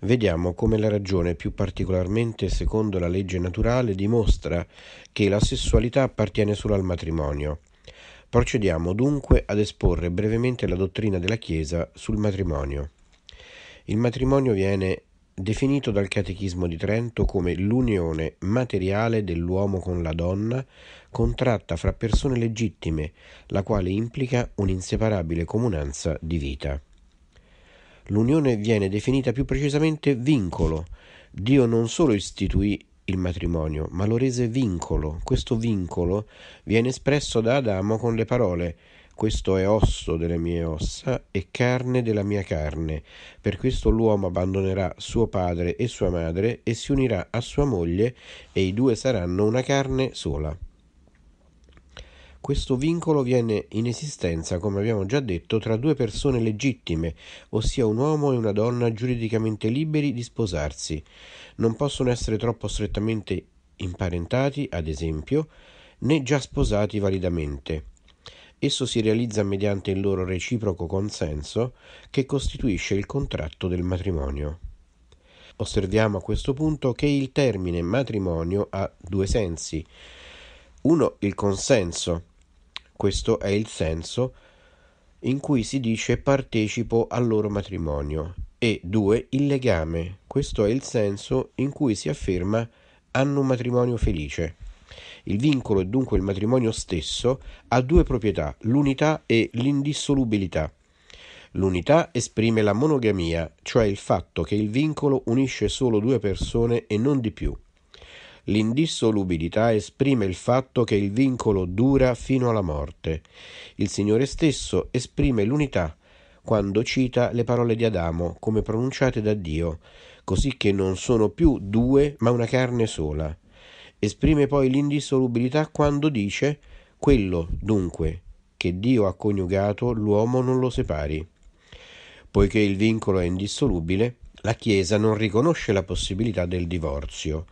vediamo come la ragione, più particolarmente secondo la legge naturale, dimostra che la sessualità appartiene solo al matrimonio. Procediamo dunque ad esporre brevemente la dottrina della Chiesa sul matrimonio. Il matrimonio viene definito dal Catechismo di Trento come l'unione materiale dell'uomo con la donna, contratta fra persone legittime, la quale implica un'inseparabile comunanza di vita l'unione viene definita più precisamente vincolo. Dio non solo istituì il matrimonio, ma lo rese vincolo. Questo vincolo viene espresso da Adamo con le parole questo è osso delle mie ossa e carne della mia carne. Per questo l'uomo abbandonerà suo padre e sua madre e si unirà a sua moglie e i due saranno una carne sola questo vincolo viene in esistenza, come abbiamo già detto, tra due persone legittime, ossia un uomo e una donna giuridicamente liberi di sposarsi. Non possono essere troppo strettamente imparentati, ad esempio, né già sposati validamente. Esso si realizza mediante il loro reciproco consenso, che costituisce il contratto del matrimonio. Osserviamo a questo punto che il termine matrimonio ha due sensi. Uno, il consenso, questo è il senso, in cui si dice partecipo al loro matrimonio, e 2. il legame, questo è il senso in cui si afferma hanno un matrimonio felice. Il vincolo e dunque il matrimonio stesso ha due proprietà, l'unità e l'indissolubilità. L'unità esprime la monogamia, cioè il fatto che il vincolo unisce solo due persone e non di più. L'indissolubilità esprime il fatto che il vincolo dura fino alla morte. Il Signore stesso esprime l'unità quando cita le parole di Adamo come pronunciate da Dio, così che non sono più due ma una carne sola. Esprime poi l'indissolubilità quando dice quello dunque che Dio ha coniugato l'uomo non lo separi. Poiché il vincolo è indissolubile, la Chiesa non riconosce la possibilità del divorzio.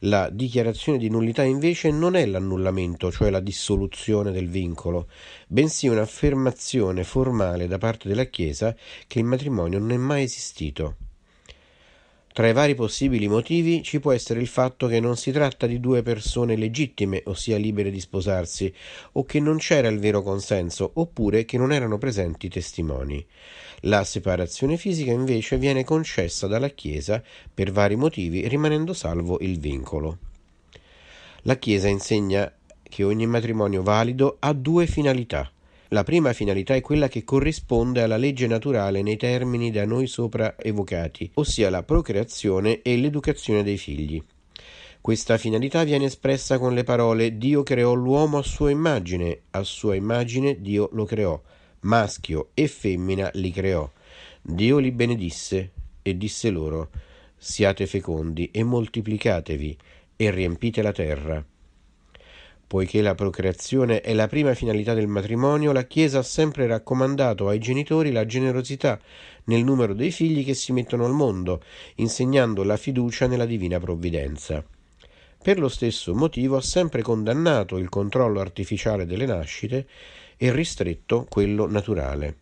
La dichiarazione di nullità invece non è l'annullamento, cioè la dissoluzione del vincolo, bensì un'affermazione formale da parte della Chiesa che il matrimonio non è mai esistito. Tra i vari possibili motivi ci può essere il fatto che non si tratta di due persone legittime, ossia libere di sposarsi, o che non c'era il vero consenso, oppure che non erano presenti testimoni. La separazione fisica invece viene concessa dalla Chiesa per vari motivi, rimanendo salvo il vincolo. La Chiesa insegna che ogni matrimonio valido ha due finalità la prima finalità è quella che corrisponde alla legge naturale nei termini da noi sopra evocati, ossia la procreazione e l'educazione dei figli. Questa finalità viene espressa con le parole Dio creò l'uomo a sua immagine, a sua immagine Dio lo creò, maschio e femmina li creò. Dio li benedisse e disse loro Siate fecondi e moltiplicatevi e riempite la terra. Poiché la procreazione è la prima finalità del matrimonio, la Chiesa ha sempre raccomandato ai genitori la generosità nel numero dei figli che si mettono al mondo, insegnando la fiducia nella divina provvidenza. Per lo stesso motivo ha sempre condannato il controllo artificiale delle nascite e ristretto quello naturale.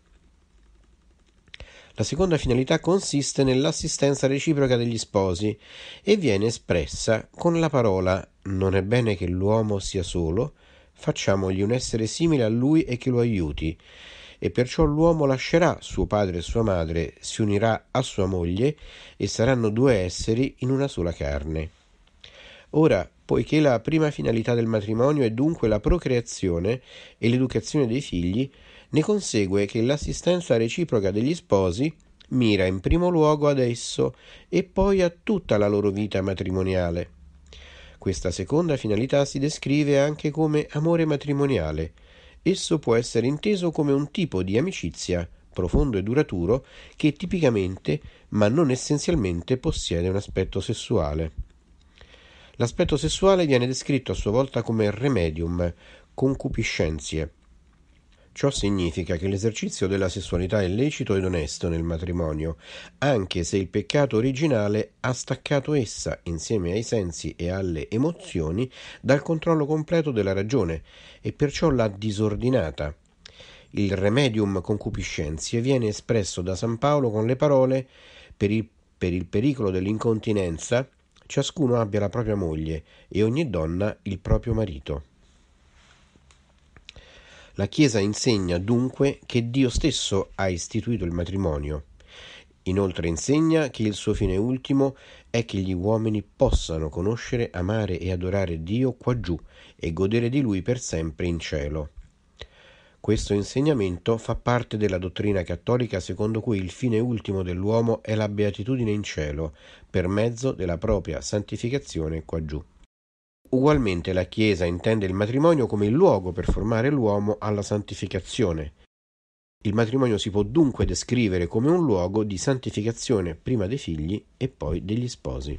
La seconda finalità consiste nell'assistenza reciproca degli sposi e viene espressa con la parola Non è bene che l'uomo sia solo, facciamogli un essere simile a lui e che lo aiuti. E perciò l'uomo lascerà suo padre e sua madre, si unirà a sua moglie e saranno due esseri in una sola carne. Ora, poiché la prima finalità del matrimonio è dunque la procreazione e l'educazione dei figli, ne consegue che l'assistenza reciproca degli sposi mira in primo luogo ad esso e poi a tutta la loro vita matrimoniale. Questa seconda finalità si descrive anche come amore matrimoniale. Esso può essere inteso come un tipo di amicizia profondo e duraturo che tipicamente, ma non essenzialmente, possiede un aspetto sessuale. L'aspetto sessuale viene descritto a sua volta come remedium, concupiscenzie, Ciò significa che l'esercizio della sessualità è lecito ed onesto nel matrimonio, anche se il peccato originale ha staccato essa, insieme ai sensi e alle emozioni, dal controllo completo della ragione e perciò l'ha disordinata. Il remedium concupiscenzie viene espresso da San Paolo con le parole per il, per il pericolo dell'incontinenza ciascuno abbia la propria moglie e ogni donna il proprio marito. La Chiesa insegna dunque che Dio stesso ha istituito il matrimonio. Inoltre insegna che il suo fine ultimo è che gli uomini possano conoscere, amare e adorare Dio quaggiù e godere di Lui per sempre in cielo. Questo insegnamento fa parte della dottrina cattolica secondo cui il fine ultimo dell'uomo è la beatitudine in cielo, per mezzo della propria santificazione quaggiù. Ugualmente la Chiesa intende il matrimonio come il luogo per formare l'uomo alla santificazione. Il matrimonio si può dunque descrivere come un luogo di santificazione prima dei figli e poi degli sposi.